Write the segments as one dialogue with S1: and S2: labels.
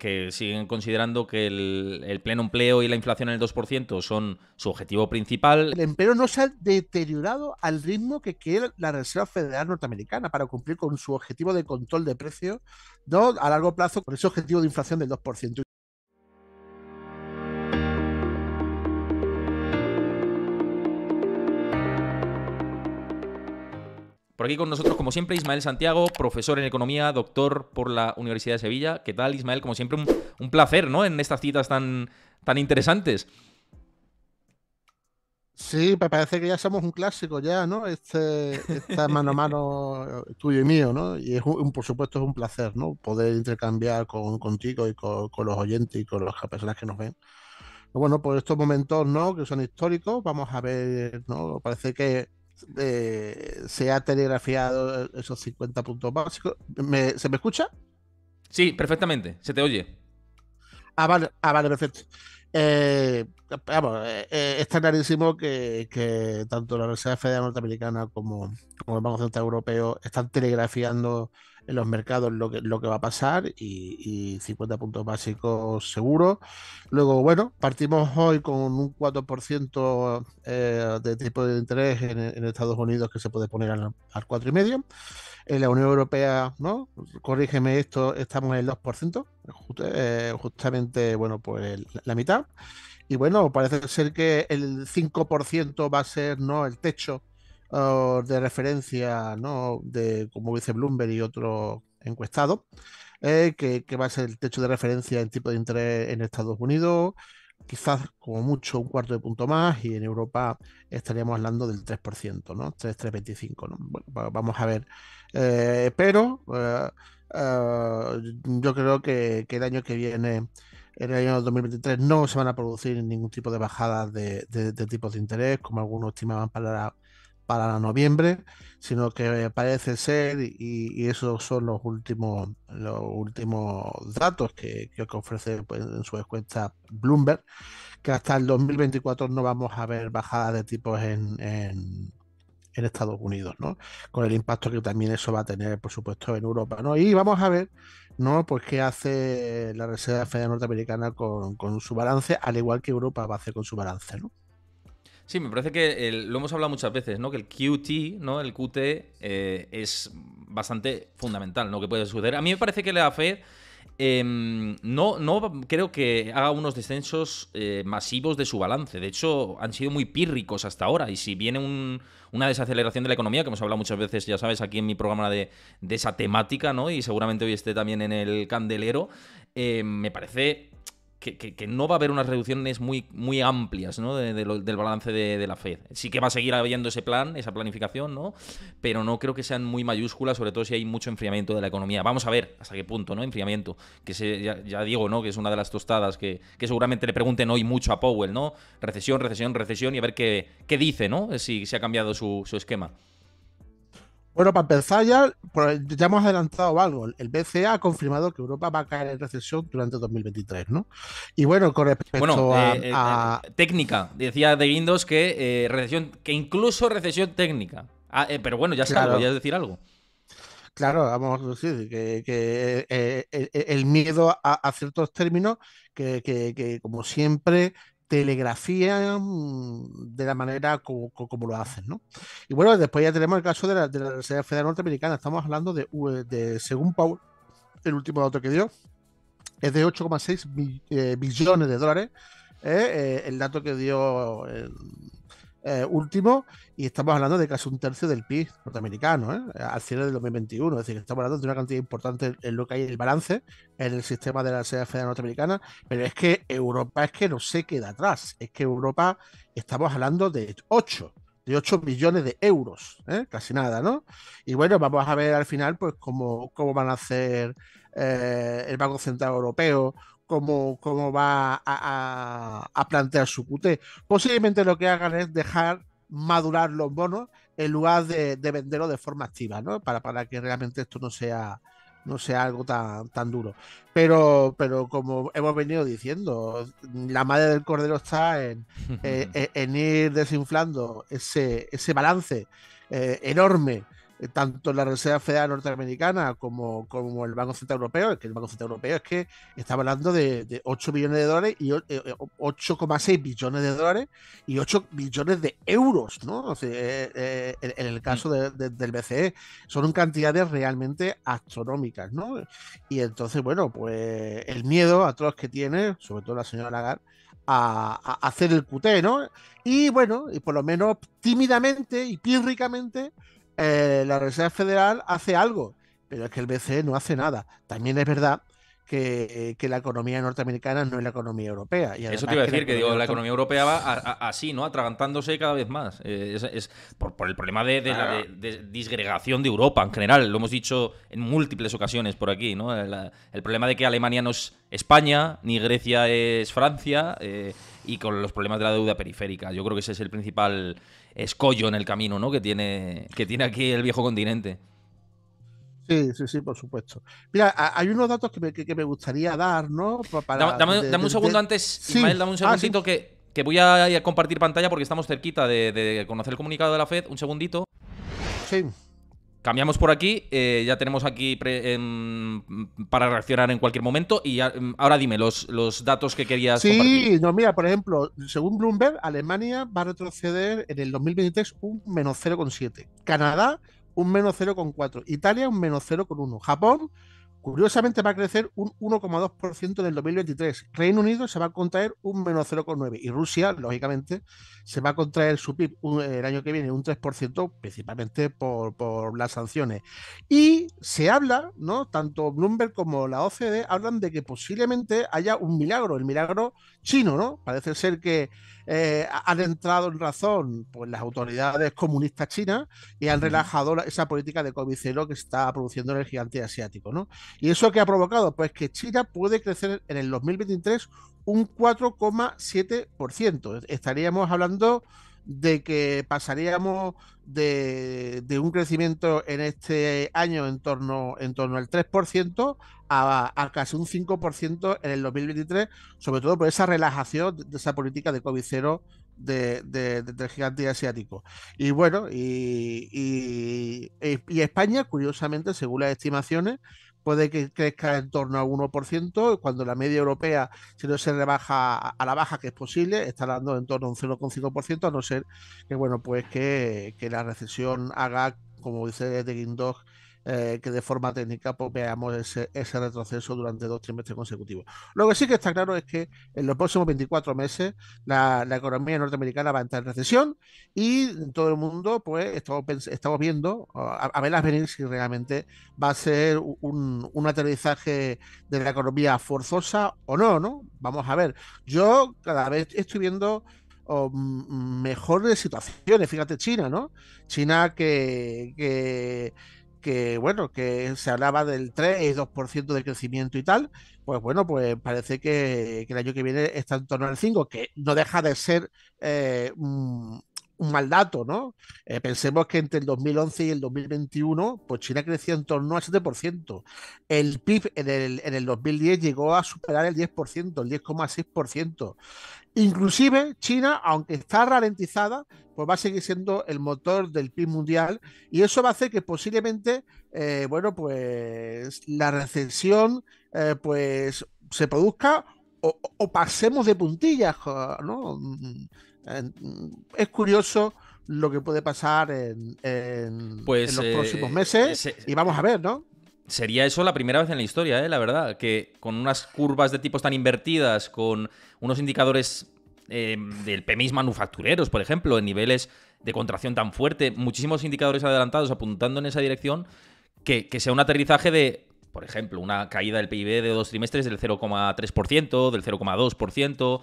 S1: que siguen considerando que el, pleno empleo y la inflación en el 2% son su objetivo
S2: principal. El empleo no se ha deteriorado al ritmo que quiere la Reserva Federal norteamericana para cumplir con su objetivo de control de precios a largo plazo, con ese objetivo de inflación del 2%.
S1: Por aquí con nosotros, como siempre, Ismael Santiago, profesor en economía, doctor por la Universidad de Sevilla. ¿Qué tal, Ismael? Como siempre, un, placer, ¿no? En estas citas tan, tan interesantes.
S2: Sí, me parece que ya somos un clásico ya, ¿no? Este, esta mano a mano eh, tuyo y mío, ¿no? Y es un, por supuesto es un placer, ¿no? Poder intercambiar contigo y con, los oyentes y con los personas que nos ven. Bueno, por pues estos momentos, ¿no? Que son históricos, vamos a ver, ¿no? Parece que eh, se ha telegrafiado esos 50 puntos básicos. ¿Se me escucha? Sí, perfectamente, se te oye. Ah, vale, ah, perfecto. Eh, vamos, eh, está clarísimo que, tanto la Universidad Federal Norteamericana como, como el Banco Central Europeo están telegrafiando en los mercados lo que, lo que va a pasar y, 50 puntos básicos seguros. Luego, bueno, partimos hoy con un 4% eh, de tipo de interés en, Estados Unidos que se puede poner al, al 4,5%. En la Unión Europea, ¿no? Corrígeme esto, estamos en el 2%, eh, justamente, bueno, pues la mitad. Y bueno, parece ser que el 5% va a ser, ¿no? El techo de referencia, ¿no? De, como dice Bloomberg y otro encuestado, eh, que, va a ser el techo de referencia en tipo de interés en Estados Unidos, quizás como mucho un cuarto de punto más, y en Europa estaríamos hablando del 3%, ¿no? vamos a ver. Eh, pero eh, yo creo que, el año que viene en el año 2023 no se van a producir ningún tipo de bajadas de, de, de tipos de interés, como algunos estimaban para la para noviembre, sino que parece ser, y, esos son los últimos, los últimos datos que, ofrece pues, en su encuesta Bloomberg, que hasta el 2024 no vamos a ver bajadas de tipos en, Estados Unidos, ¿no? Con el impacto que también eso va a tener, por supuesto, en Europa, ¿no? Y vamos a ver, ¿no? Pues qué hace la Reserva Federal Norteamericana con, con su balance, al igual que Europa va a hacer con su balance, ¿no?
S1: Sí, me parece que lo hemos hablado muchas veces, ¿no? Que el QT, ¿no? El QT eh, es bastante fundamental, ¿no? Que puede suceder. A mí me parece que la Fed em, no, no creo que haga unos descensos eh, masivos de su balance. De hecho, han sido muy pírricos hasta ahora. Y si viene una desaceleración de la economía, que hemos hablado muchas veces, ya sabes, aquí en mi programa de, de esa temática, ¿no? Y seguramente hoy esté también en el candelero, eh, me parece que, no va a haber unas reducciones muy, muy amplias ¿no? del balance de, la Fed. Sí que va a seguir habiendo ese plan, esa planificación, ¿no? pero no creo que sean muy mayúsculas, sobre todo si hay mucho enfriamiento de la economía. Vamos a ver hasta qué punto, ¿no? Enfriamiento, que se, ya, digo, ¿no? que es una de las tostadas que, seguramente le pregunten hoy mucho a Powell, ¿no? Recesión, recesión, recesión, y a ver qué, qué dice, ¿no? Si se ha cambiado su, su esquema.
S2: Bueno, para empezar ya, ya hemos adelantado algo. El BCE ha confirmado que Europa va a caer en recesión durante 2023, ¿no? Y bueno, con respecto a, Bueno, eh, eh, eh,
S1: Técnica, decía De Guindos que recesión, que incluso recesión técnica. Ah, pero bueno, ya se claro. decir algo.
S2: Claro, vamos a decir que, el miedo a, ciertos términos que como siempre, telegrafía mm, de la manera como, lo hacen, ¿no? Y bueno, después ya tenemos el caso de la, de Federal Norteamericana, estamos hablando de, según Paul el último dato que dio, es de 8,6 eh, billones de dólares, eh, eh, el dato que dio eh, último y estamos hablando de casi un tercio del PIB norteamericano, ¿eh? al cierre del 2021. Es decir, estamos hablando de una cantidad importante en lo que hay el balance en el sistema de la sociedad Federal norteamericana, pero es que Europa es que no se queda atrás. Es que Europa estamos hablando de 8 de 8 millones de euros, ¿eh? casi nada, ¿no? Y bueno, vamos a ver al final, pues, cómo, cómo van a hacer el Banco Central Europeo cómo, va a, a, plantear su QT. Posiblemente lo que hagan es dejar madurar los bonos en lugar de, de venderlos de forma activa, ¿no? Para, para que realmente esto no sea no sea algo tan, tan duro. Pero, pero como hemos venido diciendo, la madre del cordero está en, eh, eh, en, ir desinflando ese, ese balance eh, enorme eh, tanto la Reserva Federal norteamericana como, como el Banco Central Europeo, que el Banco Central Europeo es que está hablando de, 8 billones de dólares y 8,6 eh, eh, billones de dólares y 8 billones de euros, ¿no? en el caso del BCE, son cantidades realmente astronómicas, ¿no? Y entonces, bueno, pues el miedo a todos que tiene, sobre todo la señora Lagarde, a, hacer el QT, ¿no? Y bueno, y por lo menos tímidamente y pírricamente eh, la Reserva Federal hace algo, pero es que el BCE no hace nada. También es verdad que, eh, que, la economía norteamericana no es la economía europea. Y Eso te iba a decir, que, la digo, la economía
S1: europea va así, ¿no? Atragantándose cada vez más. Eh, es, por, el problema de, de, de, disgregación de Europa en general. Lo hemos dicho en múltiples ocasiones por aquí, ¿no? el problema de que Alemania no es España, ni Grecia es Francia y con los problemas de la deuda periférica. Yo creo que ese es el principal escollo en el camino ¿no? que, tiene, que tiene aquí el viejo continente.
S2: Sí, sí, sí, por supuesto. Mira, hay unos datos que me, que, me gustaría dar, ¿no? dame, un segundo antes, sí. Ismael, dame un ah, segundito
S1: que, que, voy a compartir pantalla porque estamos cerquita de, de conocer el comunicado de la FED. Un segundito. Sí. Cambiamos por aquí, eh, ya tenemos aquí em, para reaccionar en cualquier momento y em, ahora dime los, los, datos que querías. Sí,
S2: no, mira, por ejemplo, según Bloomberg, Alemania va a retroceder en el 2023 un menos 0,7, Canadá un menos 0,4, Italia un menos 0,1, Japón Curiosamente va a crecer un 1,2% en el 2023. Reino Unido se va a contraer un menos 0,9% y Rusia, lógicamente, se va a contraer su PIB el año que viene un 3%, principalmente por, las sanciones. Y se habla, ¿no? Tanto Bloomberg como la OCDE hablan de que posiblemente haya un milagro, el milagro chino, ¿no? Parece ser que eh, han entrado en razón pues, las autoridades comunistas chinas y han relajado esa política de COVID cero que está produciendo en el gigante asiático. ¿no? ¿Y eso qué ha provocado? Pues que China puede crecer en el 2023 un 4,7%. Estaríamos hablando de que pasaríamos de, un crecimiento en este año en torno, en torno al 3% a, casi un 5% en el 2023, sobre todo por esa relajación de, esa política de COVID 0 de, del gigante asiático. Y bueno, y, España, curiosamente, según las estimaciones, puede que crezca en torno a 1%, cuando la media europea, si no se rebaja a la baja, que es posible, está dando en torno a un 0,5%, a no ser que, bueno, pues que, la recesión haga, como dice de Guindos, eh, que de forma técnica pues, veamos ese, retroceso durante dos trimestres consecutivos. Lo que sí que está claro es que en los próximos 24 meses la, economía norteamericana va a entrar en recesión y todo el mundo, pues, estamos, viendo a, ver venir si realmente va a ser un, aterrizaje de la economía forzosa o no, ¿no? Vamos a ver. Yo cada vez estoy viendo oh, mejores situaciones, fíjate China, ¿no? China que, que que bueno, que se hablaba del 3 y 2% de crecimiento y tal, pues bueno, pues parece que, el año que viene está en torno al 5, que no deja de ser eh, un, mal dato, ¿no? Eh, pensemos que entre el 2011 y el 2021, pues China creció en torno al 7%. El PIB en el, en el 2010 llegó a superar el 10%, el 10,6%. Inclusive China, aunque está ralentizada, pues va a seguir siendo el motor del PIB mundial y eso va a hacer que posiblemente, eh, bueno, pues la recesión, eh, pues se produzca o, pasemos de puntillas, ¿no? Mm, mm, es curioso lo que puede pasar en, pues, los próximos eh, meses y vamos a ver, ¿no?
S1: sería eso la primera vez en la historia, ¿eh? la verdad, que con unas curvas de tipos tan invertidas, con unos indicadores em, del PMI manufactureros, por ejemplo, en niveles de contracción tan fuerte, muchísimos indicadores adelantados apuntando en esa dirección, que, que sea un aterrizaje de, por ejemplo, una caída del PIB de dos trimestres del 0,3%, del 0,2%.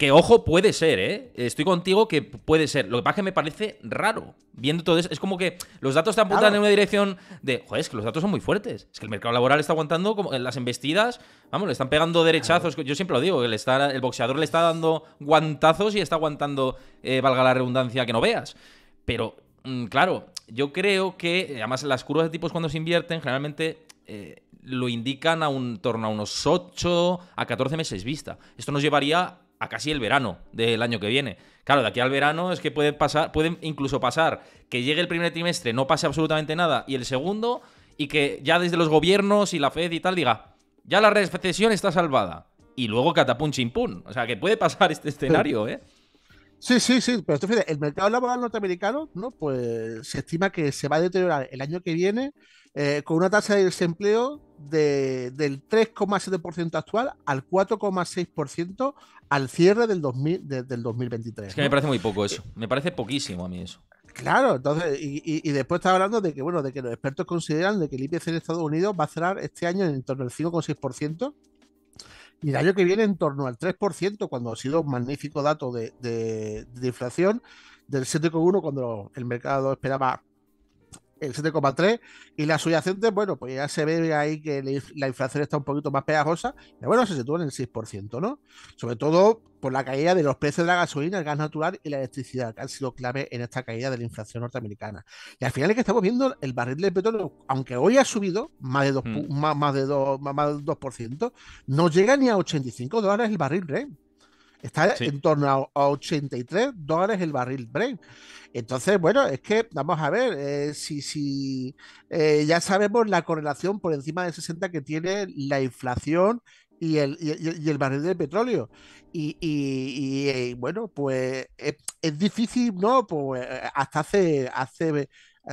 S1: Que ojo, puede ser, ¿eh? Estoy contigo que puede ser. Lo que pasa es que me parece raro. Viendo todo eso, es como que los datos están apuntan en una dirección de, joder, es que los datos son muy fuertes. Es que el mercado laboral está aguantando como las embestidas. Vamos, le están pegando derechazos. Yo siempre lo digo, está, el boxeador le está dando guantazos y está aguantando, eh, valga la redundancia, que no veas. Pero, mm, claro, yo creo que, eh, además, las curvas de tipos cuando se invierten, generalmente... Eh, lo indican a un torno a unos 8 a 14 meses vista. Esto nos llevaría a casi el verano del año que viene. Claro, de aquí al verano es que puede pasar, pueden incluso pasar que llegue el primer trimestre, no pase absolutamente nada, y el segundo, y que ya desde los gobiernos y la Fed y tal diga, ya la recesión está salvada. Y luego catapun chimpun O sea, que puede pasar este escenario, ¿eh?
S2: Sí, sí, sí, pero usted fíjate, el mercado laboral norteamericano, ¿no? Pues se estima que se va a deteriorar el año que viene eh, con una tasa de desempleo de, del 3,7% actual al 4,6% al cierre del, 2000, del 2023. Es que me parece muy
S1: poco eso, me parece poquísimo a mí eso.
S2: Claro, entonces, y, y, después está hablando de que, bueno, de que los expertos consideran de que el IPC en Estados Unidos va a cerrar este año en torno al 5,6%, y el año que viene en torno al 3%, cuando ha sido un magnífico dato de, de inflación, del 7,1% cuando el mercado esperaba el 7,3 y la subyacente, bueno, pues ya se ve ahí que la inflación está un poquito más pegajosa, pero bueno, se sitúa en el 6%, ¿no? Sobre todo por la caída de los precios de la gasolina, el gas natural y la electricidad, que han sido clave en esta caída de la inflación norteamericana. Y al final es que estamos viendo el barril de petróleo, aunque hoy ha subido más de 2, hmm. más, de 2, más, 2%, no llega ni a 85 dólares el barril Está en torno a, 83 dólares el barril Brent. Entonces, bueno, es que vamos a ver eh, si, si eh, ya sabemos la correlación por encima de 60 que tiene la inflación y el, barril de petróleo. Y, eh, bueno, pues es, difícil, ¿no? Pues hasta hace, hace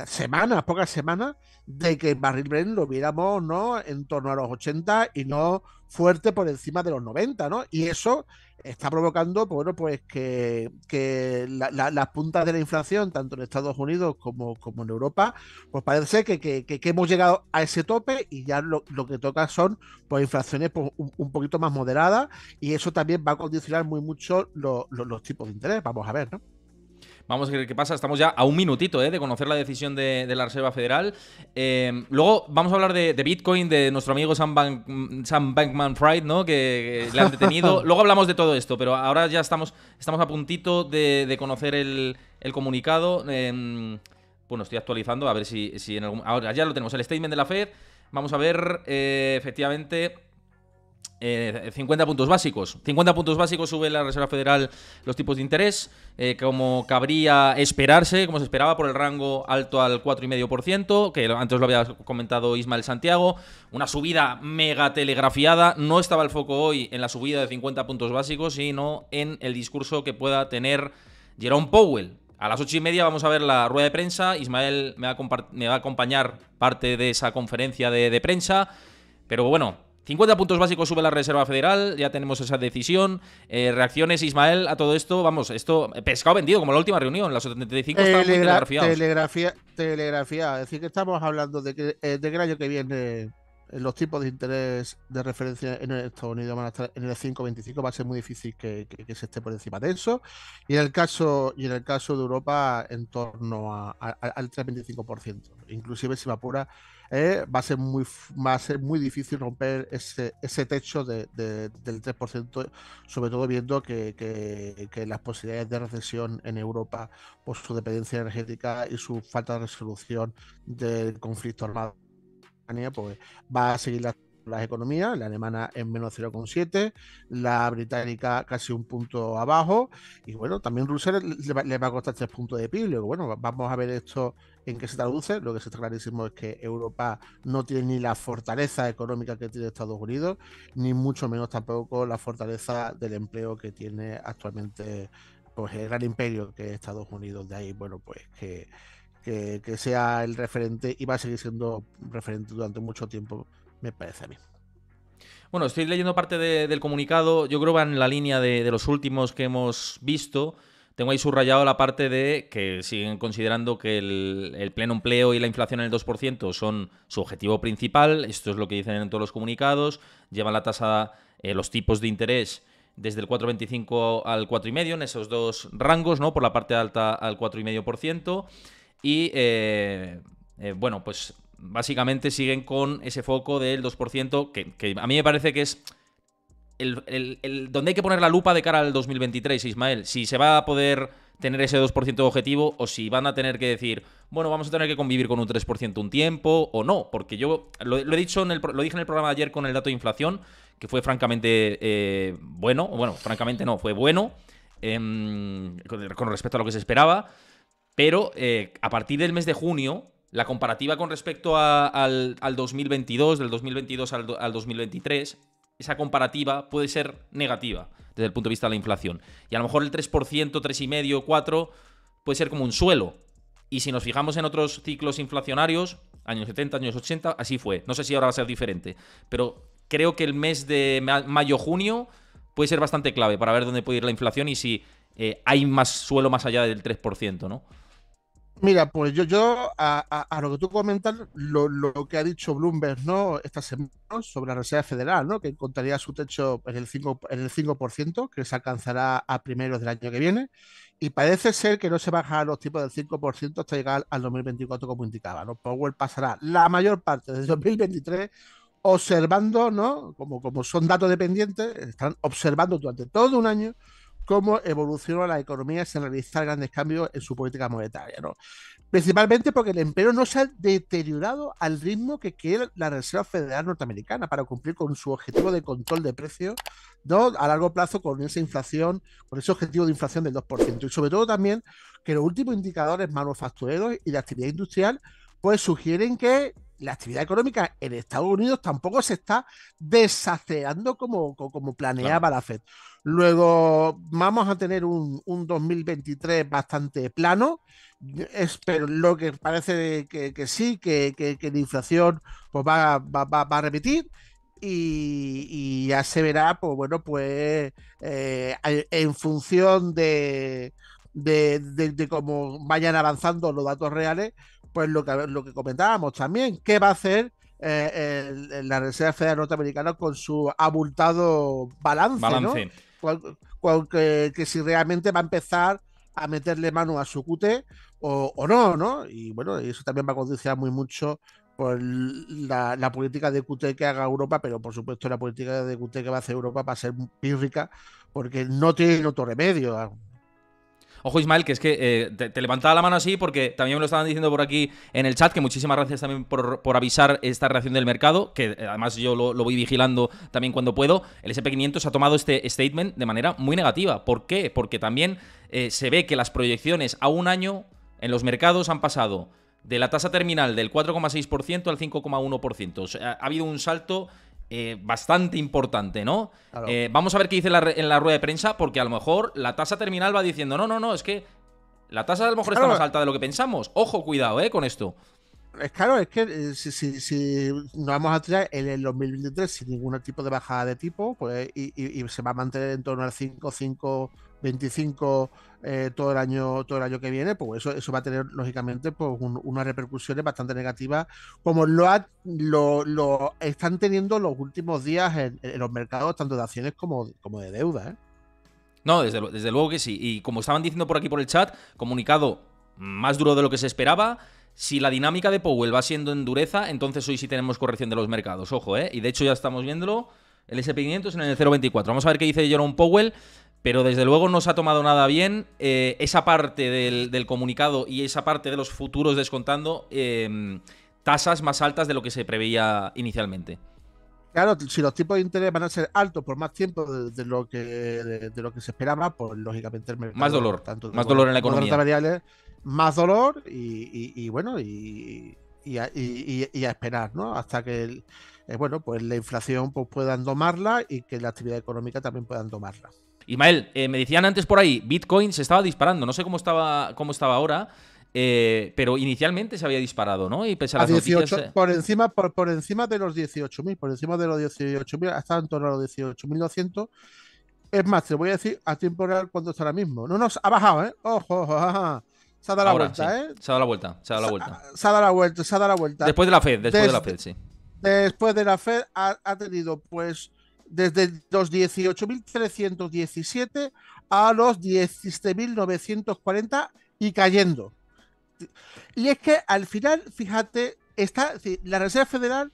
S2: semanas, pocas semanas, de que el barril Brent lo viéramos, ¿no? En torno a los 80 y no fuerte por encima de los 90, ¿no? Y eso está provocando bueno, pues que, que las puntas de la inflación, tanto en Estados Unidos como, como en Europa, pues parece que, que, hemos llegado a ese tope y ya lo, que toca son pues, inflaciones pues, un, poquito más moderadas y eso también va a condicionar muy mucho los tipos de interés. Vamos a ver, ¿no?
S1: Vamos a ver qué pasa. Estamos ya a un minutito eh, de conocer la decisión de, la Reserva Federal. Eh, luego vamos a hablar de, Bitcoin, de nuestro amigo Sam, Bankman Fried, ¿no? Que, le han detenido. luego hablamos de todo esto, pero ahora ya estamos, a puntito de, conocer el, comunicado. Em, bueno, estoy actualizando a ver si, en algún. Ahora ya lo tenemos, el statement de la Fed. Vamos a ver, eh, efectivamente. 50 eh, puntos básicos. 50 puntos básicos sube la Reserva Federal los tipos de interés, eh, como cabría esperarse, como se esperaba por el rango alto al 4,5%, que antes lo había comentado Ismael Santiago. Una subida mega telegrafiada. No estaba el foco hoy en la subida de 50 puntos básicos, sino en el discurso que pueda tener Jerome Powell. A las ocho y media vamos a ver la rueda de prensa. Ismael me va a, acompañar parte de esa conferencia de prensa. Pero bueno, 50 puntos básicos sube la Reserva Federal, ya tenemos esa decisión. Eh, reacciones, Ismael, a todo esto, vamos, esto, eh, pescado vendido, como la última reunión, las 75 y muy Telegrafía,
S2: telegrafía, es decir, que estamos hablando de que, eh, el año que viene los tipos de interés de referencia en Estados Unidos van a estar en el 5,25, va a ser muy difícil que, se esté por encima de eso. Y en el caso, y en el caso de Europa, en torno a, al 3,25%. Inclusive si me eh, va, a ser muy, va muy difícil romper ese, ese techo de, del 3%, sobre todo viendo que, las posibilidades de recesión en Europa por su dependencia energética y su falta de resolución del conflicto armado, pues va a seguir las economías, la alemana en menos 0,7, la británica casi un punto abajo, y bueno, también Rusia le, va a costar tres puntos de PIB, bueno, vamos a ver esto ¿En qué se traduce? Lo que se está clarísimo es que Europa no tiene ni la fortaleza económica que tiene Estados Unidos, ni mucho menos tampoco la fortaleza del empleo que tiene actualmente pues, el gran imperio que es Estados Unidos. De ahí, bueno, pues que, sea el referente y va a seguir siendo referente durante mucho tiempo, me parece a mí.
S1: Bueno, estoy leyendo parte del comunicado, yo creo que va en la línea de los últimos que hemos visto. Tengo ahí subrayado la parte de que siguen considerando que el, pleno empleo y la inflación en el 2% son su objetivo principal. Esto es lo que dicen en todos los comunicados. Llevan la tasa, eh, los tipos de interés desde el 4,25 al 4,5 en esos dos rangos, ¿no? Por la parte alta al 4,5%. Y eh, eh, bueno, pues básicamente siguen con ese foco del 2%, que a mí me parece que es el, donde hay que poner la lupa de cara al 2023, Ismael, si se va a poder tener ese 2% de objetivo o si van a tener que decir, bueno, vamos a tener que convivir con un 3% un tiempo o no, porque yo lo, he dicho en lo dije en el programa de ayer con el dato de inflación, que fue francamente eh, bueno, bueno, francamente no, fue bueno em, con, respecto a lo que se esperaba, pero eh, a partir del mes de junio, la comparativa con respecto al, 2022, del 2022 al 2023, esa comparativa puede ser negativa desde el punto de vista de la inflación. Y a lo mejor el 3%, 3,5, 4 puede ser como un suelo. Y si nos fijamos en otros ciclos inflacionarios, años 70, años 80, así fue. No sé si ahora va a ser diferente, pero creo que el mes de mayo-junio puede ser bastante clave para ver dónde puede ir la inflación y si eh, hay más suelo más allá del 3%, ¿no?
S2: Mira, pues yo, yo a, a, lo que tú comentas, lo, que ha dicho Bloomberg ¿no? esta semana sobre la Reserva Federal, ¿no? que encontraría su techo en el, 5, en el 5%, que se alcanzará a primeros del año que viene, y parece ser que no se baja los tipos del 5% hasta llegar al 2024, como indicaba. ¿no? Powell pasará la mayor parte del 2023 observando, ¿no? como, como son datos dependientes, están observando durante todo un año cómo evolucionó la economía sin realizar grandes cambios en su política monetaria, ¿no? Principalmente porque el empleo no se ha deteriorado al ritmo que quiere la Reserva Federal norteamericana para cumplir con su objetivo de control de precios, ¿no? A largo plazo con esa inflación, con ese objetivo de inflación del 2%. Y sobre todo también que los últimos indicadores manufactureros y de actividad industrial pues sugieren que la actividad económica en Estados Unidos tampoco se está desacelerando como, como planeaba la FED. Luego vamos a tener un, un 2023 bastante plano. Espero lo que parece que, sí, que, la inflación pues va, a repetir. Y, y, ya se verá, pues bueno, pues eh, en función de, de, cómo vayan avanzando los datos reales, pues lo que, lo que comentábamos también, ¿qué va a hacer eh, la Reserva Federal Norteamericana con su abultado balance? balance cual, que, si realmente va a empezar a meterle mano a su cute o, no, ¿no? Y bueno, eso también va a condicionar muy mucho por la, la, política de QT que haga Europa, pero por supuesto la política de QT que va a hacer Europa va a ser pírrica, porque no tiene otro remedio.
S1: Ojo, Ismael, que es que eh, te, levantaba la mano así porque también me lo estaban diciendo por aquí en el chat, que muchísimas gracias también por, avisar esta reacción del mercado, que eh, además yo lo, voy vigilando también cuando puedo. El SP500 ha tomado este statement de manera muy negativa. ¿Por qué? Porque también eh, se ve que las proyecciones a un año en los mercados han pasado de la tasa terminal del 4,6% al 5,1%. O sea, ha habido un salto eh, bastante importante, ¿no? Eh, vamos a ver qué dice en la rueda de prensa, porque a lo mejor la tasa terminal va diciendo, no, no, no, es que la tasa a lo mejor está más alta de lo que pensamos. Ojo, cuidado, ¿eh? Con esto.
S2: Es claro, es que eh, si, si, nos vamos a tirar en el 2023 sin ningún tipo de bajada de tipo, pues y, y se va a mantener en torno al 5, 5, 25 eh, todo el año todo el año que viene, pues eso, eso va a tener lógicamente pues, unas repercusiones bastante negativas, como lo, lo, están teniendo los últimos días en, los mercados, tanto de acciones como, como de deuda. ¿eh?
S1: No, desde, desde luego que sí. Y como estaban diciendo por aquí por el chat, comunicado más duro de lo que se esperaba. Si la dinámica de Powell va siendo en dureza, entonces hoy sí tenemos corrección de los mercados. Ojo, ¿eh? Y de hecho ya estamos viéndolo. El SP500 en el 0.24. Vamos a ver qué dice Jerome Powell pero desde luego no se ha tomado nada bien. Eh, esa parte del, comunicado y esa parte de los futuros descontando em, tasas más altas de lo que se preveía inicialmente.
S2: Claro, si los tipos de interés van a ser altos por más tiempo de, lo, que, de, lo que se esperaba, pues lógicamente Más dolor, más dolor en la economía. más dolor y, bueno, y, a, esperar, ¿no? Hasta que... Eh, bueno, pues la inflación pues, puedan domarla y que la actividad económica también pueda domarla.
S1: Ismael, eh, me decían antes por ahí, Bitcoin se estaba disparando, no sé cómo estaba, cómo estaba ahora. Eh, pero inicialmente se había disparado, ¿no? Y pese a 18, eh.
S2: por, encima, por, encima de los 18.000, por encima de los 18.000, hasta en torno a los 18.200. Es más, te voy a decir a tiempo real cuánto está ahora mismo. No nos ha bajado, ¿eh? Ojo, ojo, Se ha dado la vuelta, ¿eh?
S1: Se ha dado la vuelta, se ha dado la vuelta.
S2: Se, ha dado la vuelta, se ha dado la vuelta. Después de la Fed, después de la Fed, sí. Después de la Fed ha tenido, pues, desde los 18.317 a los 17.940 y cayendo. Y es que al final, fíjate, está, la Reserva Federal,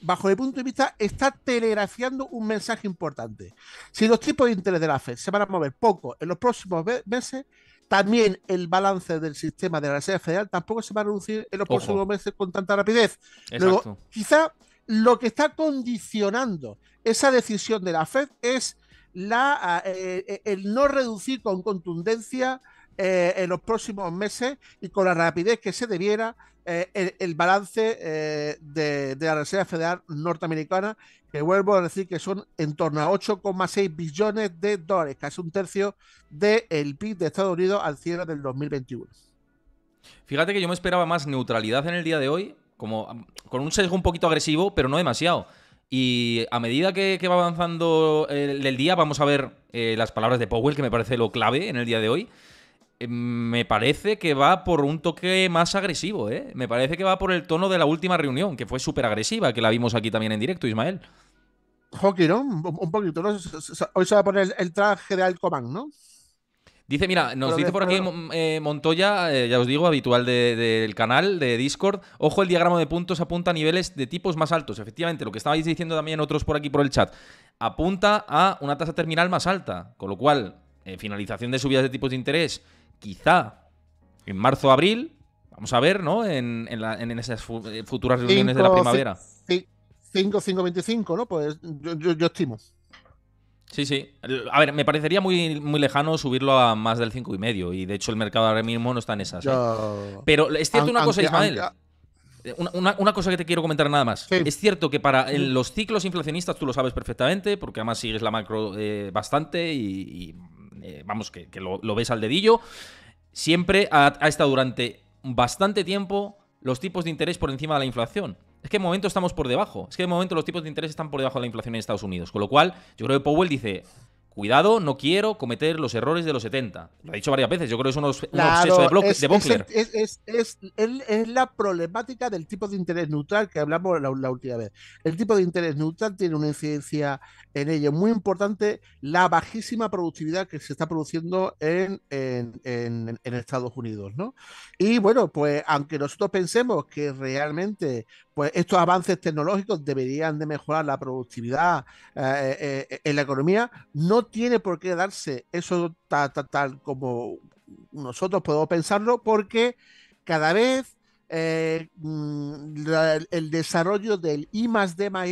S2: bajo mi punto de vista, está telegrafiando un mensaje importante. Si los tipos de interés de la Fed se van a mover poco en los próximos meses, también el balance del sistema de la Reserva Federal tampoco se va a reducir en los próximos meses con tanta rapidez. Luego, quizá lo que está condicionando esa decisión de la Fed es la, eh, eh, el no reducir con contundencia eh, en los próximos meses y con la rapidez que se debiera el, balance de, la Reserva Federal norteamericana, que vuelvo a decir que son en torno a 8,6 billones de dólares, casi un tercio del PIB de Estados Unidos al cierre del 2021.
S1: Fíjate que yo me esperaba más neutralidad en el día de hoy como con un sesgo un poquito agresivo, pero no demasiado. Y a medida que, va avanzando el, día, vamos a ver eh, las palabras de Powell, que me parece lo clave en el día de hoy. Eh, me parece que va por un toque más agresivo, ¿eh? Me parece que va por el tono de la última reunión, que fue súper agresiva, que la vimos aquí también en directo, Ismael.
S2: Hockey, ¿no? Un, poquito, Hoy se va a poner el, traje de Alcomán, ¿no? Dice, mira, nos dice por aquí eh,
S1: Montoya, eh, ya os digo, habitual del canal de Discord. Ojo, el diagrama de puntos apunta a niveles de tipos más altos. Efectivamente, lo que estabais diciendo también otros por aquí por el chat, apunta a una tasa terminal más alta. Con lo cual, eh, finalización de subidas de tipos de interés, quizá en marzo o abril. Vamos a ver, ¿no? En, en, en esas futuras reuniones de la primavera.
S2: 5, 5, 25, ¿no? Pues yo, yo estimo.
S1: Sí, sí. A ver, me parecería muy, muy lejano subirlo a más del 5,5 y y de hecho el mercado ahora mismo no está en esas. ¿eh? Pero es cierto una cosa, Ismael. Eh, una, cosa que te quiero comentar nada más. Es cierto que para los ciclos inflacionistas tú lo sabes perfectamente, porque además sigues la macro eh, bastante y, vamos, que, lo, ves al dedillo. Siempre ha estado durante bastante tiempo los tipos de interés por encima de la inflación. Es que de momento estamos por debajo. Es que de momento los tipos de interés están por debajo de la inflación en Estados Unidos. Con lo cual, yo creo que Powell dice, cuidado, no quiero cometer los errores de los 70. Lo ha dicho varias veces, yo creo que es uno un, obseso de,
S2: es, Es, la problemática del tipo de interés neutral que hablamos la, última vez. El tipo de interés neutral tiene una incidencia en ello muy importante, la bajísima productividad que se está produciendo en, en Estados Unidos. ¿no? Y bueno, pues aunque nosotros pensemos que realmente pues estos avances tecnológicos deberían de mejorar la productividad eh, eh, eh, en la economía, no tiene por qué darse eso tal, como nosotros podemos pensarlo, porque cada vez mm, el desarrollo del I más D más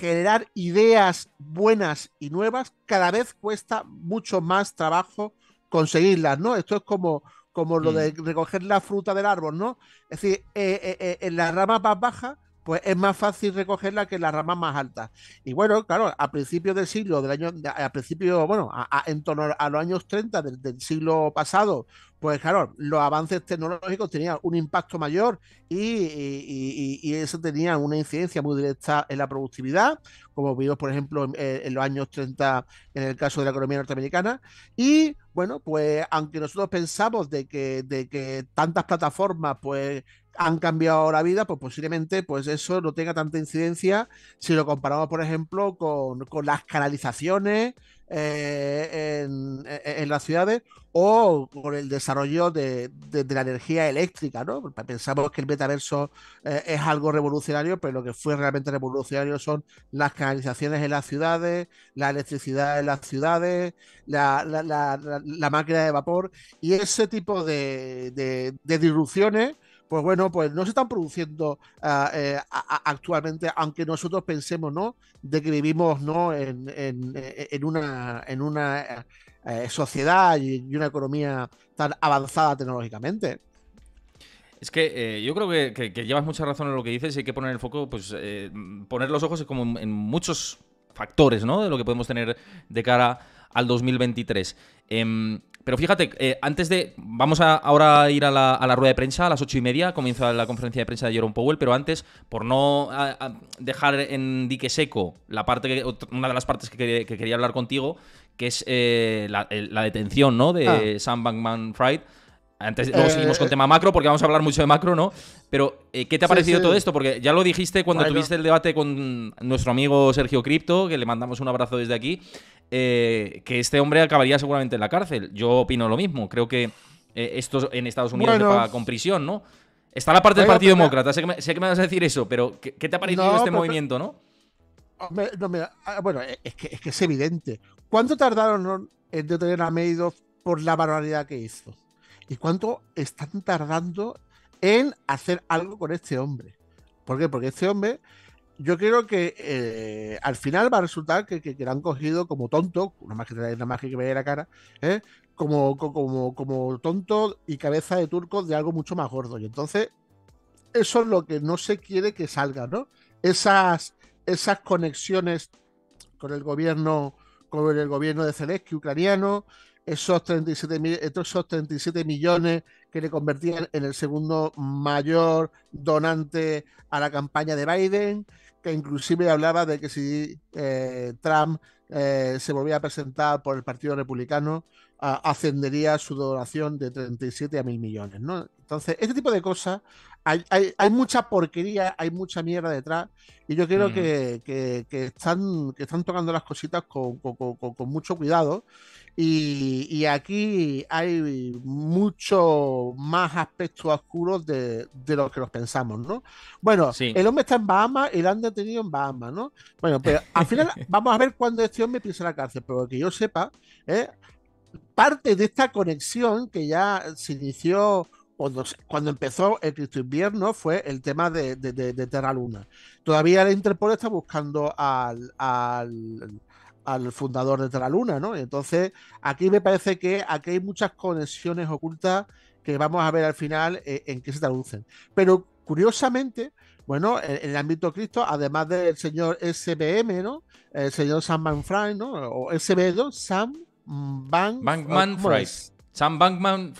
S2: generar ideas buenas y nuevas, cada vez cuesta mucho más trabajo conseguirlas, ¿no? Esto es como como lo mm. de recoger la fruta del árbol, ¿no? Es decir, eh, eh, eh, en la rama más baja pues es más fácil recogerla que las ramas más altas. Y bueno, claro, a principios del siglo, del año, a principios, bueno, en torno a los años 30 del, siglo pasado, pues claro, los avances tecnológicos tenían un impacto mayor y, eso tenía una incidencia muy directa en la productividad, como vimos, por ejemplo, en, eh, los años 30 en el caso de la economía norteamericana. Y bueno, pues aunque nosotros pensamos de que, de que tantas plataformas, pues han cambiado la vida, pues posiblemente pues eso no tenga tanta incidencia si lo comparamos, por ejemplo, con, las canalizaciones eh, e, en, las ciudades o con el desarrollo de, la energía eléctrica, ¿no? Pues pensamos que el metaverso eh, es algo revolucionario, pero lo que fue realmente revolucionario son las canalizaciones en las ciudades, la electricidad en las ciudades, la, la, máquina de vapor y ese tipo de, de disrupciones pues bueno, pues no se están produciendo ah, eh, actualmente, aunque nosotros pensemos, ¿no? De que vivimos, ¿no? En, eh, una, en una eh, sociedad y, una economía tan avanzada tecnológicamente.
S1: Es que yo creo que, llevas mucha razón en lo que dices y hay que poner el foco, pues poner los ojos en muchos factores, ¿no? De lo que podemos tener de cara al 2023. Eh, em, pero fíjate, eh, antes de. Vamos a ahora ir a la, a la, rueda de prensa, a las ocho y media comienza la conferencia de prensa de Jerome Powell, pero antes, por no dejar en dique seco la parte una de las partes que, quería hablar contigo, que es eh, la, detención ¿no? de ah. Sam Bankman Fried antes, luego seguimos con eh, tema macro, porque vamos a hablar mucho de macro, ¿no? Pero, eh, ¿qué te ha parecido todo esto? Porque ya lo dijiste cuando tuviste el debate con nuestro amigo Sergio Cripto, que le mandamos un abrazo desde aquí, eh, que este hombre acabaría seguramente en la cárcel. Yo opino lo mismo. Creo que esto en Estados Unidos se paga con prisión, ¿no? Está la parte del Partido Demócrata, sé que, me, vas a decir eso,
S2: pero ¿qué, te ha parecido este movimiento, no? Ah, bueno, es que, es evidente. ¿Cuánto tardaron en detener a Madoff por la barbaridad que hizo? y cuánto están tardando en hacer algo con este hombre. ¿Por qué? Porque este hombre, yo creo que eh, al final va a resultar que, que, lo han cogido como tonto, una más que, la magia que la cara, ¿eh? como, como, como tonto y cabeza de turco de algo mucho más gordo. Y entonces, eso es lo que no se quiere que salga, ¿no? Esas, esas conexiones con el gobierno, con el gobierno de Zelensky ucraniano, esos 37, esos 37 millones que le convertían en el segundo mayor donante a la campaña de Biden, que inclusive hablaba de que si eh, Trump eh, se volvía a presentar por el Partido Republicano, ascendería su donación de 37 a mil millones. Entonces, este tipo de cosas, hay, hay, mucha porquería, hay mucha mierda detrás, y yo creo que, están, que están tocando las cositas con, con mucho cuidado y, aquí hay mucho más aspectos oscuros de, de lo que los pensamos, ¿no? Bueno, el hombre está en Bahamas y lo han detenido en Bahamas, ¿no? Bueno, pero al final vamos a ver cuándo este hombre pisa la cárcel, pero que yo sepa, ¿eh? parte de esta conexión que ya se inició cuando, empezó el Cristo Invierno fue el tema de, de Terra Luna. Todavía la Interpol está buscando al, al al fundador de Traluna, ¿no? Entonces, aquí me parece que aquí hay muchas conexiones ocultas que vamos a ver al final eh, en qué se traducen. Pero curiosamente, bueno, en, el ámbito Cristo, además del señor SBM, ¿no? El señor Sam Manfred, ¿no? O SB2, Sam Bankman.
S1: Sam Bankman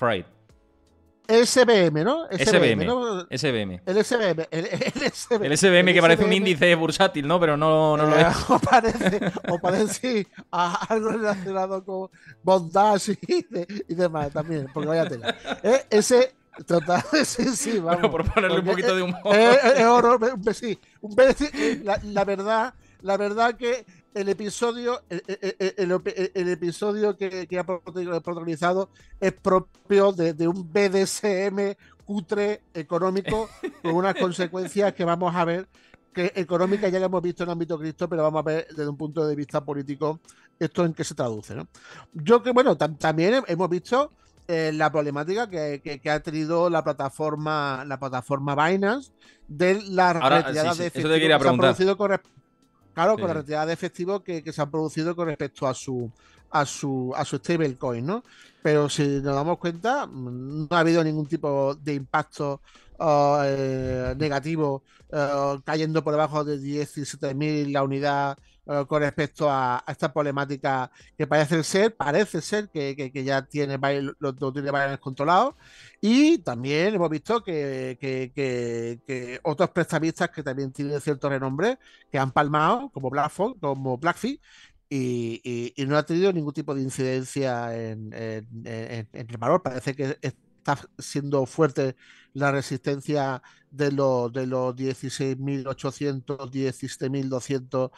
S2: SBM, ¿no? SBM, SBM, El SBM. El, SBM, el SBM que parece un índice
S1: bursátil, ¿no? Pero no, no lo es. o
S2: parece, o parece algo relacionado con bondage y, demás también, porque vaya tela. Eh, ese. Total, sí, sí, vamos. por ponerle un poquito de humor. Es, horror, sí, un, eh, la verdad la verdad que el episodio, el, episodio que, ha protagonizado es propio de, un BDSM cutre económico con unas consecuencias que vamos a ver que económicas ya la hemos visto en ámbito cristo, pero vamos a ver desde un punto de vista político esto en qué se traduce. ¿no? Yo que, bueno, también hemos visto eh, la problemática que, ha tenido la plataforma la plataforma Binance de la Ahora, de efectivo que ha Claro, con la retirada de efectivo que, se han producido con respecto a su a su a su stablecoin, ¿no? Pero si nos damos cuenta, no ha habido ningún tipo de impacto ah, eh, negativo ah, cayendo por debajo de 17.000 la unidad eh, con respecto a, esta problemática que parece ser, parece ser que, que, ya tiene lo, lo tiene Binance controlados Y también hemos visto que, que, otros prestamistas que también tienen cierto renombre, que han palmado, como Blackfoot, como Blackfi y, no ha tenido ningún tipo de incidencia en, el valor. Parece que es está siendo fuerte la resistencia de, lo, de los 16.800, 17.200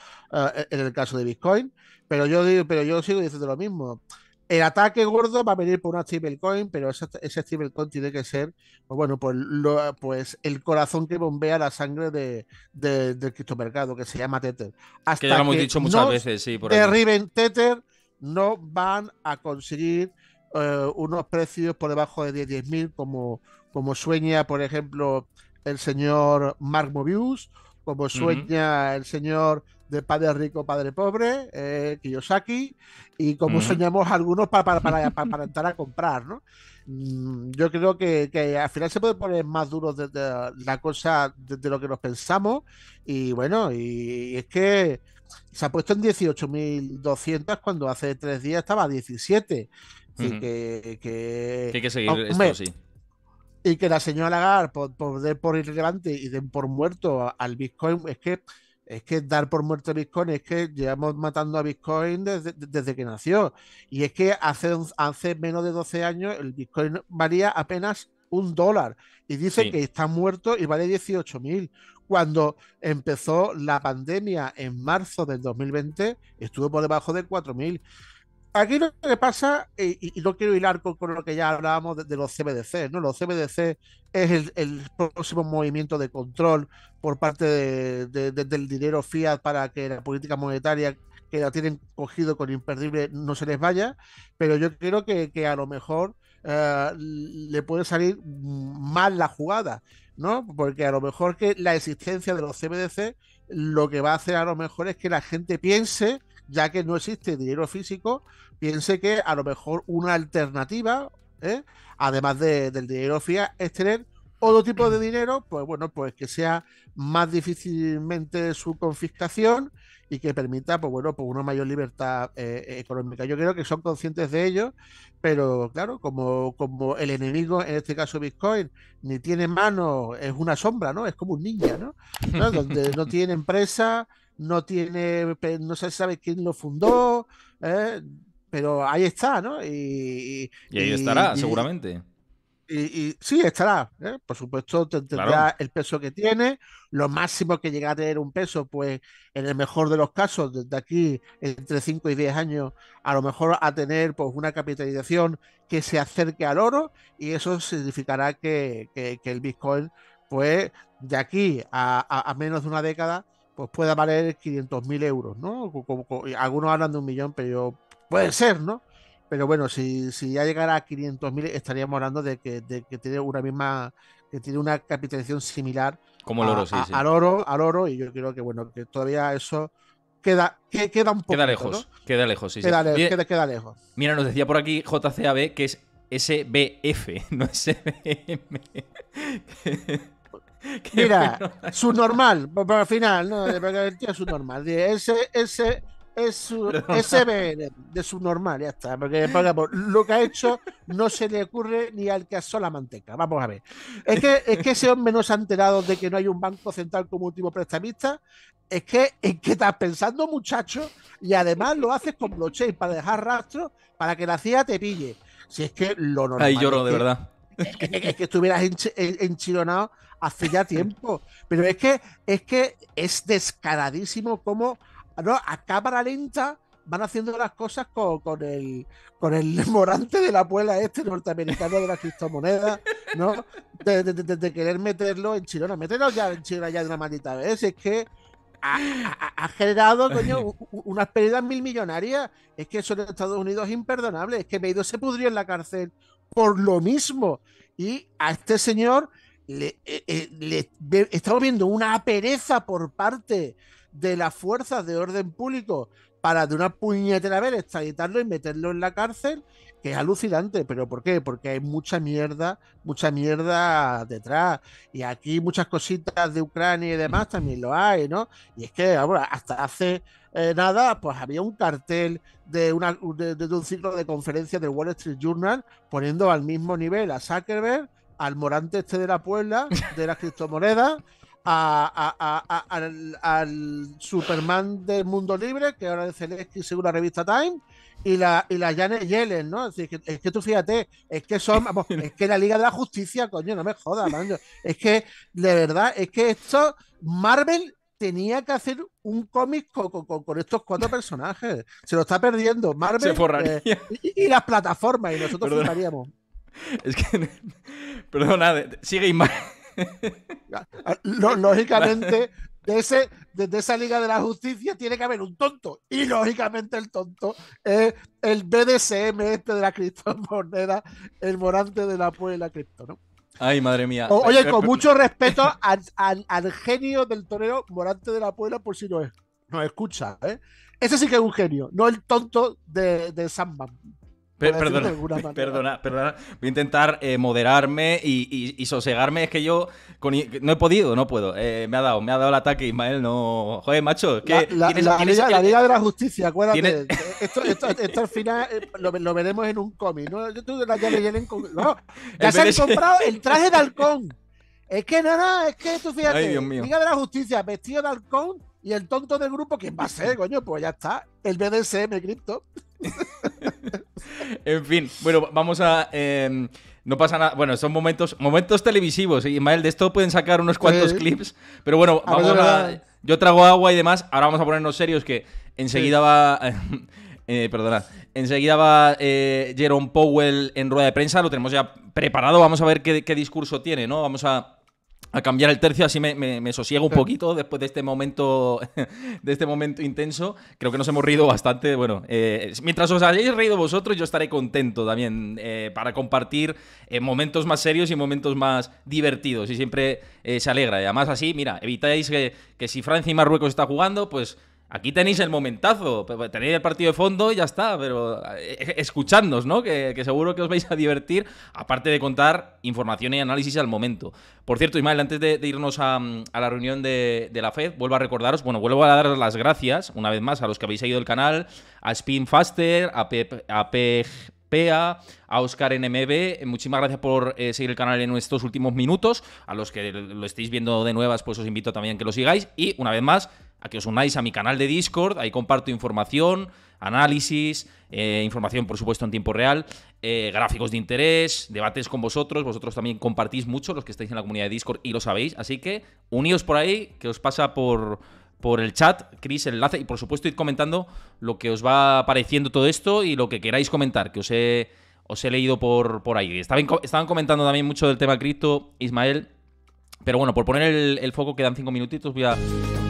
S2: en el caso de Bitcoin. Pero yo, digo, pero yo sigo diciendo lo mismo. El ataque gordo va a venir por una stablecoin, pero esa stablecoin tiene que ser, pues bueno, pues, pues el corazón que bombea la sangre de, de, del criptomercado, que se llama Tether. Hasta que ya lo hemos dicho muchas veces, sí. Por derriben Tether, no van a conseguir eh, unos precios por debajo de 10.000, como, como sueña, por ejemplo, el señor Mark Mobius, como sueña el señor de Padre Rico, Padre Pobre, eh, Kiyosaki, y como soñamos algunos para, para, para, entrar a comprar, mm, Yo creo que, al final se puede poner más duro de, la cosa de, lo que nos pensamos, y bueno, y, es que se ha puesto en 18.200 cuando hace tres días estaba 17 y que, que... seguir Y que la señora Lagarde, por, por ir por y den por muerto al Bitcoin, es que es que dar por muerto a Bitcoin, es que llevamos matando a Bitcoin desde, que nació. Y es que hace, hace menos de 12 años el Bitcoin valía apenas un dólar. Y dice que está muerto y vale 18.000 Cuando empezó la pandemia en marzo del 2020, estuvo por debajo de 4.000 mil aquí lo que pasa, eh, y, no quiero hilar con, lo que ya hablábamos de, los CBDC, ¿no? Los CBDC es el, próximo movimiento de control por parte de, del dinero fiat para que la política monetaria que la tienen cogido con imperdible no se les vaya, pero yo creo que, a lo mejor eh, le puede salir mal la jugada, ¿no? Porque a lo mejor que la existencia de los CBDC lo que va a hacer a lo mejor es que la gente piense ya que no existe dinero físico, piense que a lo mejor una alternativa, ¿eh? además de, del dinero fiat, es tener otro tipo de dinero, pues bueno, pues que sea más difícilmente su confiscación y que permita, pues bueno, pues una mayor libertad eh, económica. Yo creo que son conscientes de ello, pero claro, como, como el enemigo, en este caso Bitcoin, ni tiene mano, es una sombra, ¿no? Es como un niño, ¿No? Donde no tiene empresa, no tiene, no se sabe quién lo fundó, ¿eh? pero ahí está, ¿no? Y, ahí estará, seguramente. Y, sí, estará, ¿eh? por supuesto, tendrá el peso que tiene, lo máximo que llega a tener un peso, pues en el mejor de los casos, desde aquí, entre 5 y 10 años, a lo mejor a tener pues una capitalización que se acerque al oro y eso significará que, que, el Bitcoin, pues de aquí a, a menos de una década, pues pueda valer 500.000 euros, ¿no? algunos hablan de un millón, pero yo, puede ser, ¿no? Pero bueno, si, si ya llegara a 500.000 estaríamos hablando de que, tiene una misma, que tiene una capitalización similar Como al oro, al oro, y yo creo que bueno, que todavía eso queda, queda un poco. Queda lejos, queda lejos, sí. Queda, queda lejos.
S1: Mira, nos decía por aquí JCAB que es SBF, no
S2: SBM. Mira, su normal, para el final, no, de su normal. Ese, ese es su de su normal, ya está. Porque lo que ha hecho no se le ocurre ni al que asó la manteca. Vamos a ver. Es que, es que ese hombre no se enterado de que no hay un banco central como último prestamista. Es que, ¿en qué estás pensando, muchacho, y además lo haces con blockchain para dejar rastro para que la CIA te pille. Si es que lo normal. Ahí lloro, de verdad. Es que, estuvieras enchironado hace ya tiempo. Pero es que es que es descaradísimo como ¿no? a cámara lenta van haciendo las cosas con, el, con el morante de la abuela este norteamericano de la criptomoneda, ¿no? De, querer meterlo en Chirona, meterlo ya en Chirona ya de una maldita vez, es que ha, generado, coño, unas pérdidas mil millonarias, es que eso en Estados Unidos es imperdonable, es que Medio se pudrió en la cárcel por lo mismo, y a este señor le, eh, eh, estamos viendo una pereza por parte de las fuerzas de orden público para de una puñetera vez extraditarlo y meterlo en la cárcel, que es alucinante. ¿Pero por qué? Porque hay mucha mierda, mucha mierda detrás. Y aquí muchas cositas de Ucrania y demás también lo hay, ¿no? Y es que hasta hace eh, nada, pues había un cartel de, una, de, de un ciclo de conferencias del Wall Street Journal poniendo al mismo nivel a Zuckerberg al morante este de la Puebla, de las criptomonedas, a, al, Superman del Mundo Libre, que ahora es que según la revista Time, y la, y la Janet Yellen, ¿no? Es, que, es que tú fíjate, es que son, es que la Liga de la Justicia, coño, no me jodas, man, Es que, de verdad, es que esto, Marvel tenía que hacer un cómic con, estos cuatro personajes. Se lo está perdiendo Marvel eh, y, las plataformas, y nosotros jugaríamos. Es
S1: que. Perdona, sigue Ismael.
S2: Ah, lógicamente, de desde esa Liga de la Justicia tiene que haber un tonto. Y lógicamente el tonto es el BDSM este de la criptomoneda, el morante de la puebla cripto, ¿no?
S1: Ay, madre mía. oye, con mucho
S2: respeto al, genio del torero morante de la puela, por si no es. Nos escucha, ¿eh? Ese sí que es un genio, no el tonto de, de Sandman perdona, perdona,
S1: perdona, Voy a intentar eh, moderarme y, sosegarme. Es que yo no he podido, no puedo. Eh, me ha dado, me ha dado el ataque, Ismael. No. Joder, macho. ¿qué? La, liga,
S2: de la Justicia, acuérdate. Esto, al final eh, lo, veremos en un cómic. ya, no, se han comprado el traje de halcón. Es que nada, es que tú fíjate, Ay, Liga de la Justicia, vestido de halcón y el tonto del grupo, ¿quién va a ser, coño? Pues ya está, el BDSM cripto
S1: en fin, bueno, vamos a... Em, no pasa nada. Bueno, son momentos, momentos televisivos. Y Ismael, de esto pueden sacar unos cuantos clips. Pero bueno, ah, a, Yo trago agua y demás. Ahora vamos a ponernos serios que enseguida va. Eh, perdona. Enseguida va eh, Jerome Powell en rueda de prensa. Lo tenemos ya preparado. Vamos a ver qué discurso tiene, ¿no? Vamos a a cambiar el tercio, así me, sosiego un poquito después de este momento de este momento intenso. Creo que nos hemos reído bastante. Bueno, eh, mientras os hayáis reído vosotros, yo estaré contento también eh, para compartir eh, momentos más serios y momentos más divertidos. Y siempre se alegra. Y además así, mira, evitáis que, que si Francia y Marruecos está jugando, pues Aquí tenéis el momentazo, tenéis el partido de fondo y ya está, pero eh, eh, escuchadnos, ¿no? Que, seguro que os vais a divertir, aparte de contar información y análisis al momento. Por cierto, Ismael, antes de, irnos mm, a, la reunión de, la FED, vuelvo a recordaros, bueno, vuelvo a dar las gracias una vez más a los que habéis seguido el canal, a Spin Faster, a, pe a a Oscar NMB. Muchísimas gracias por eh, seguir el canal en estos últimos minutos. A los que lo estéis viendo de nuevas, pues os invito también que lo sigáis. Y una vez más, a que os unáis a mi canal de Discord, ahí comparto información, análisis, eh, información por supuesto en tiempo real, eh, gráficos de interés, debates con vosotros, vosotros también compartís mucho los que estáis en la comunidad de Discord y lo sabéis, así que uníos por ahí, que os pasa por, por el chat, Chris, el enlace y por supuesto id comentando lo que os va apareciendo todo esto y lo que queráis comentar, que os he, os he leído por, por ahí. Estaban, estaban comentando también mucho del tema cripto, Ismael. Pero bueno, por poner el, foco, quedan cinco minutitos. Voy a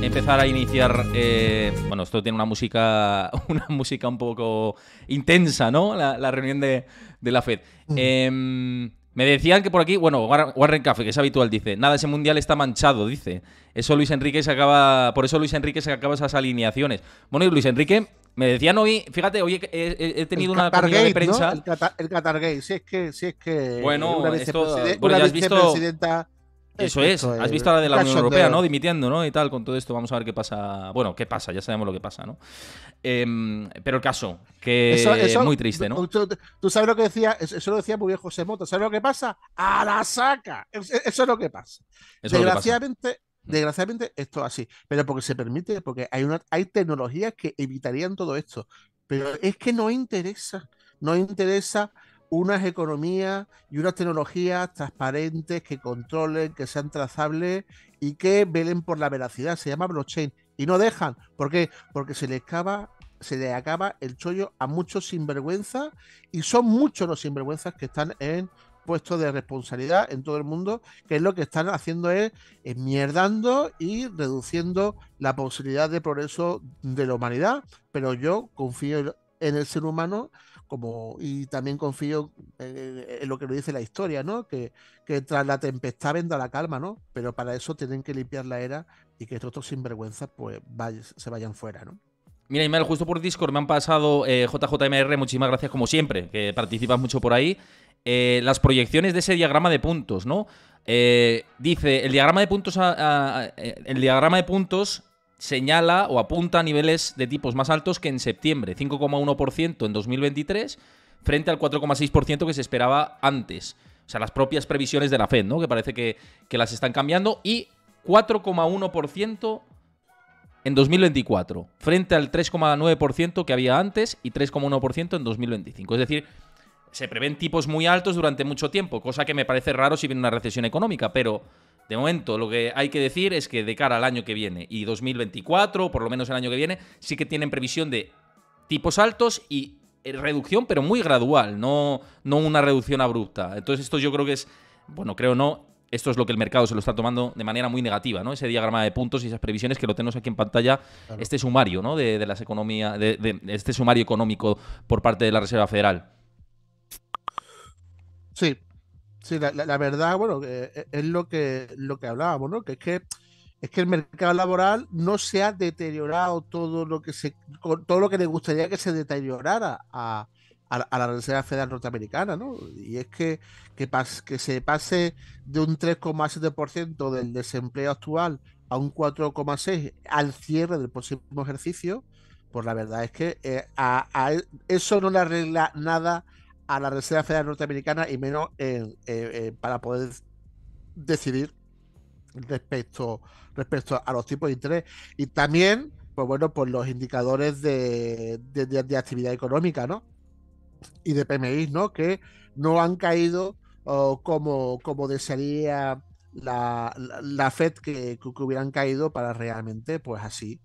S1: empezar a iniciar. Eh, bueno, esto tiene una música. Una música un poco intensa, ¿no? La, reunión de, de, la FED. Mm. Em, me decían que por aquí, bueno, Warren Café, que es habitual, dice, nada, ese mundial está manchado, dice. Eso Luis Enrique se acaba. Por eso Luis Enrique se acaba esas alineaciones. Bueno, y Luis Enrique, me decían hoy, fíjate, hoy he, tenido una comida de prensa.
S2: El, Qatar, si es que, si es que. Bueno, esto, bueno, ya has visto. Eso es. Has visto la de la Unión Europea, ¿no?
S1: Dimitiendo, ¿no? Y tal, con todo esto vamos a ver qué pasa. Bueno, qué pasa, ya sabemos lo que pasa, ¿no? Em, pero el caso, que es muy triste, ¿no?
S2: Tú, sabes lo que decía, eso lo decía muy viejo José Mota, ¿sabes lo que pasa? ¡A la saca! Eso, es lo que pasa. Desgraciadamente, mm. desgraciadamente esto es así, pero porque se permite, porque hay, hay tecnologías que evitarían todo esto, pero es que no interesa, no interesa unas economías y unas tecnologías transparentes que controlen, que sean trazables y que velen por la veracidad. Se llama blockchain. Y no dejan. ¿Por qué? Porque se le acaba, se acaba el chollo a muchos sinvergüenzas y son muchos los sinvergüenzas que están en puestos de responsabilidad en todo el mundo, que es lo que están haciendo es mierdando y reduciendo la posibilidad de progreso de la humanidad. Pero yo confío en el ser humano como, y también confío en, lo que nos dice la historia, ¿no? Que, tras la tempestad venda la calma, ¿no? Pero para eso tienen que limpiar la era y que estos, estos sinvergüenzas pues, se vayan fuera, ¿no?
S1: Mira, Imael, justo por Discord me han pasado eh, JJMR, muchísimas gracias como siempre, que participas mucho por ahí. Eh, las proyecciones de ese diagrama de puntos, ¿no? Eh, dice, el diagrama de puntos, el diagrama de puntos señala o apunta a niveles de tipos más altos que en septiembre, 5,1% en 2023 frente al 4,6% que se esperaba antes. O sea, las propias previsiones de la Fed, ¿no? Que parece que, que las están cambiando. Y 4,1% en 2024, frente al 3,9% que había antes y 3,1% en 2025. Es decir, se prevén tipos muy altos durante mucho tiempo, cosa que me parece raro si viene una recesión económica, pero de momento, lo que hay que decir es que de cara al año que viene y 2024, por lo menos el año que viene, sí que tienen previsión de tipos altos y eh, reducción, pero muy gradual, no, no una reducción abrupta. Entonces, esto yo creo que es, bueno, creo no, esto es lo que el mercado se lo está tomando de manera muy negativa, ¿no? Ese diagrama de puntos y esas previsiones que lo tenemos aquí en pantalla, este sumario, ¿no? De, las economías, este sumario económico por parte de la Reserva Federal.
S2: Sí, Sí, la, verdad, bueno, eh, eh, es lo que, lo que hablábamos, ¿no? Que es que es que el mercado laboral no se ha deteriorado todo lo que se todo lo que le gustaría que se deteriorara a, la Reserva Federal Norteamericana, ¿no? Y es que que, que se pase de un 3,7% del desempleo actual a un 4,6 al cierre del próximo ejercicio, pues la verdad es que eh, e, eso no le arregla nada a la Reserva Federal Norteamericana y menos para poder decidir respecto, respecto a los tipos de interés. Y también, pues bueno, por los indicadores de, de, actividad económica, ¿no? Y de PMI, ¿no? Que no han caído como, como desearía la, FED que, que, hubieran caído para realmente, pues así.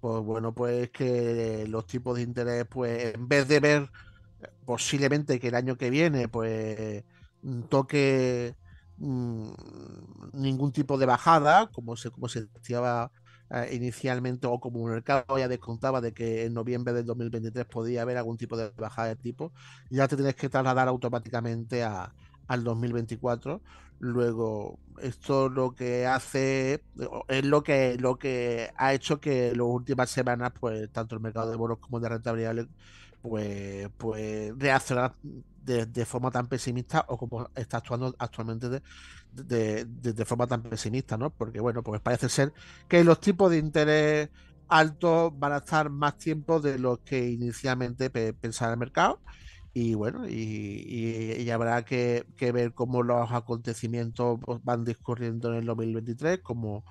S2: Pues bueno, pues que los tipos de interés, pues en vez de ver posiblemente que el año que viene pues mm, toque mm, ningún tipo de bajada como se como decía eh, inicialmente o como el mercado ya descontaba de que en noviembre del 2023 podía haber algún tipo de bajada de tipo ya te tienes que trasladar automáticamente al 2024 luego esto lo que hace es lo que lo que ha hecho que las últimas semanas pues tanto el mercado de bonos como de rentabilidad pues, pues reaccionar de, forma tan pesimista o como está actuando actualmente de, forma tan pesimista, ¿no? Porque bueno, pues parece ser que los tipos de interés altos van a estar más tiempo de lo que inicialmente pensaba el mercado y bueno, y, habrá que, ver cómo los acontecimientos pues, van discurriendo en el 2023, como,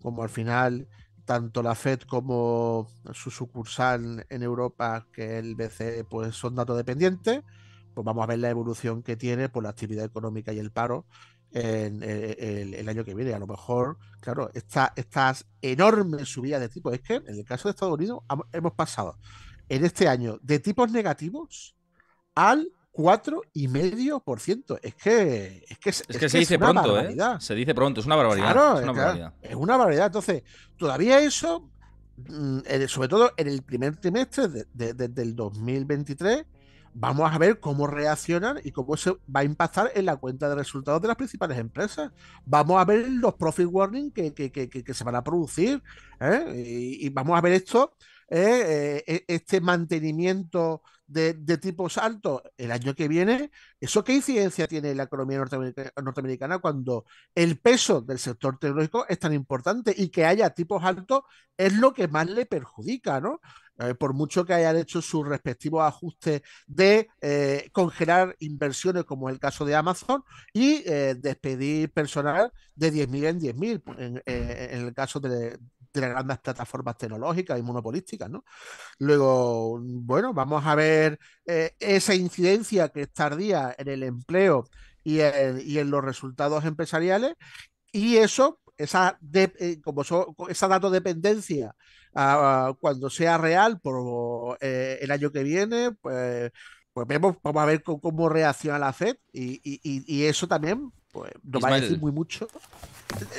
S2: como al final tanto la Fed como su sucursal en Europa, que el BCE, pues son datos dependientes, pues vamos a ver la evolución que tiene por pues, la actividad económica y el paro en, eh, el año que viene. A lo mejor, claro, estas enormes subidas de tipos, es que en el caso de Estados Unidos hemos pasado en este año de tipos negativos al 4,5%. Es que, es que, es, que se dice pronto, ¿eh? barbaridad.
S1: ¿eh? Se dice pronto, es una barbaridad. es una, barbaridad.
S2: Es una barbaridad. Entonces, todavía eso, mm, sobre todo en el primer trimestre desde el del 2023, vamos a ver cómo reaccionan y cómo se va a impactar en la cuenta de resultados de las principales empresas. Vamos a ver los profit warnings que, se van a producir ¿eh? y, vamos a ver esto ¿eh? Eh, e, este mantenimiento de, tipos altos el año que viene, ¿eso qué incidencia tiene la economía norteamericana, cuando el peso del sector tecnológico es tan importante y que haya tipos altos es lo que más le perjudica, ¿no? Eh, por mucho que hayan hecho sus respectivos ajustes de congelar inversiones, como el caso de Amazon, y despedir personal de 10.000 en 10.000, en el caso de, de las grandes plataformas tecnológicas y monopolísticas, ¿no? Luego, bueno, vamos a ver eh, esa incidencia que es tardía en el empleo y en, los resultados empresariales y eso, esa, eh, como esa datodependencia dependencia cuando sea real por eh, el año que viene, pues pues vemos, vamos a ver cómo, reacciona la FED y, eso también pues no va a decir muy mucho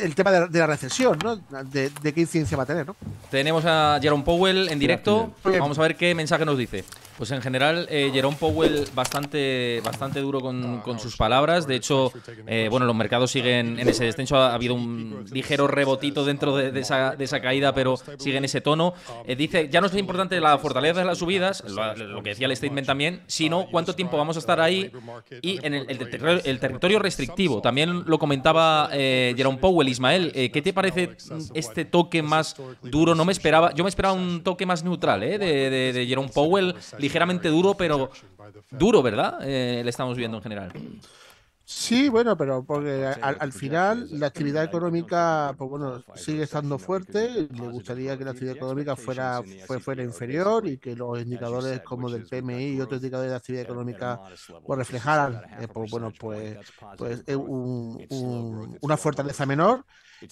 S2: el tema de la, recesión, ¿no? De, de, qué incidencia va a tener, ¿no?
S1: Tenemos a Jerome Powell en directo. Vamos a ver qué mensaje nos dice. Pues en general, eh, Jerome Powell bastante, bastante duro con, sus palabras. De hecho, eh, bueno, los mercados siguen en ese descenso. Ha habido un ligero rebotito dentro de, esa, de esa, caída, pero sigue en ese tono. Um, eh, dice, ya no es importante la fortaleza de las subidas, lo, que decía el statement también, uh, sino cuánto tiempo vamos a estar ahí y en el, territorio restrictivo. También lo comentaba Jerome Powell, Ismael. ¿Qué te parece mm, este toque más duro? No me esperaba, yo me esperaba un toque más neutral de, de, de Jerome Powell ligeramente duro, pero duro, ¿verdad? Eh, le estamos viendo en general.
S2: Sí, bueno, pero porque al, final la actividad económica, pues bueno, sigue estando fuerte. Me gustaría que la actividad económica fuera, fuera inferior y que los indicadores como del PMI y otros indicadores de actividad económica pues, reflejaran, eh, pues, bueno, pues, pues eh, una fortaleza menor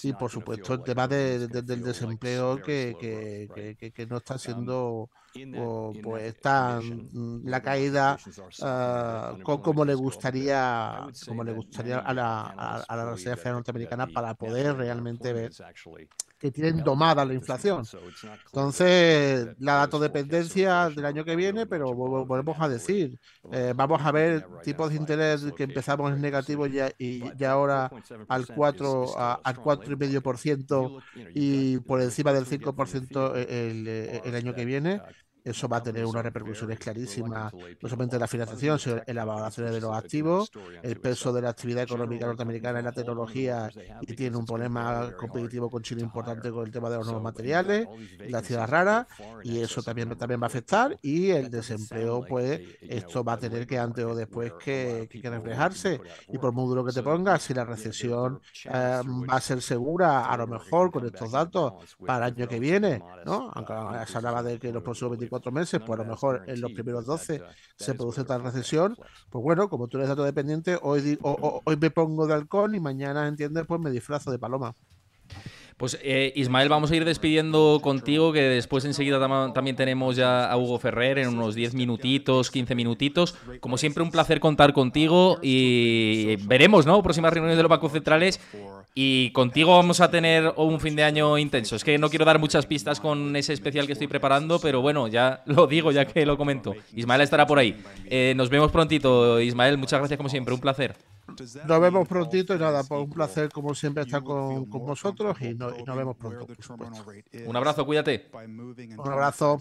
S2: y por supuesto el tema de, del desempleo que, no está um, siendo pues mm, la caída ah, como le gustaría como le gustaría a la, a la sociedad norteamericana para poder realmente ver que tienen domada la inflación. Entonces, la datodependencia del año que viene, pero volvemos a decir, eh, vamos a ver tipos de interés que empezamos en negativo ya, y ahora al 4, al 4,5% y por encima del 5% el, el año que viene. Uh, eso va a tener unas repercusiones clarísimas, no solamente en la financiación, sino en las valoraciones de los activos, el peso de la actividad económica norteamericana en la tecnología y tiene un problema competitivo con Chile importante con el tema de los nuevos materiales, las ciudad raras y eso también, también va a afectar y el desempleo, pues esto va a tener que antes o después que, reflejarse. Y por muy duro que te pongas, si la recesión eh, va a ser segura, a lo mejor con estos datos para el año que viene, ¿no? Aunque se hablaba de que los próximos 24 cuatro meses, pues a lo mejor en los primeros doce se produce tal recesión, pues bueno, como tú eres dato dependiente, hoy, hoy, hoy me pongo de halcón y mañana, ¿entiendes? Pues me disfrazo de paloma.
S1: Pues eh, Ismael, vamos a ir despidiendo contigo, que después enseguida también tenemos ya a Hugo Ferrer en unos diez minutitos, quince minutitos. Como siempre, un placer contar contigo y veremos, ¿no? Próximas reuniones de los bancos centrales y contigo vamos a tener un fin de año intenso. Es que no quiero dar muchas pistas con ese especial que estoy preparando, pero bueno, ya lo digo, ya que lo comento. Ismael estará por ahí. Eh, nos vemos prontito, Ismael. Muchas gracias como siempre, un placer.
S2: Nos vemos prontito y nada, pues un placer como siempre estar con, vosotros y, nos vemos pronto.
S1: Un abrazo, cuídate. Un abrazo.